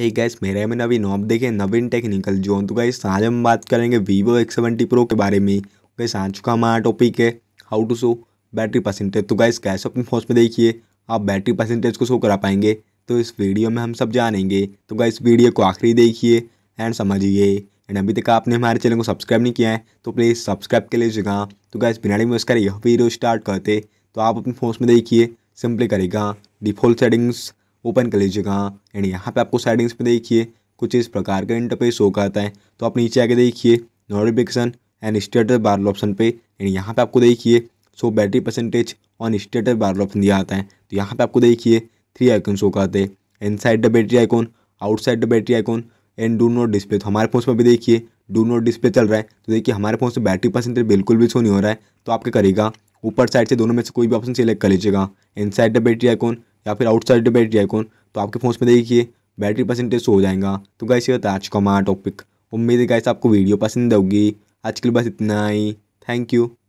हे hey gas मेरा में नवीन आप देखें नवीन टेक्निकल जोन तो गैस आज हम बात करेंगे वीवो एक्स सेवेंटी प्रो के बारे में गैस आ चुका हमारा टॉपिक है how to show battery percentage तो गैस कैसे अपने फोन में देखिए आप बैटरी परसेंटेज को शो करा पाएंगे तो इस वीडियो में हम सब जानेंगे तो गैस वीडियो को आखिरी देखिए एंड समझिए एंड अभी तक आपने हमारे चैनल को सब्सक्राइब नहीं किया है तो प्लीज़ सब्सक्राइब लिए जगह तो गैस बिना में उसका यह वीडियो स्टार्ट करते तो आप अपने फोन में देखिए सिंपली करेगा डिफॉल्ट सेटिंग्स ओपन कर लीजिएगा एंड यहाँ पे आपको सेटिंग्स पे देखिए कुछ इस प्रकार का इंटरफेस शो करता है तो आप नीचे आके देखिए notification and status bar option पे एंड यहाँ पे आपको देखिए so battery percentage on status bar option दिया आता है तो यहाँ पे आपको देखिए थ्री आइकन शो करते हैं in the battery icon outside the battery icon and do not display तो हमारे फोन में भी देखिए डू नोट डिस्प्ले चल रहा है तो देखिए हमारे फोन से बैटरी परसेंटेज बिल्कुल भी शो नहीं हो रहा है तो आपके करेगा ऊपर साइड से दोनों में से कोई भी ऑप्शन सेलेक्ट कर लीजिएगा इन द बैटरी आइकॉन या फिर आउटसाइड बैटरी आइकॉन तो आपके फ़ोन में देखिए बैटरी परसेंटेज तो हो जाएगा तो गाइस ये होता है आज का हमारा टॉपिक उम्मीद है गाइस आपको वीडियो पसंद होगी आज के लिए बस इतना ही थैंक यू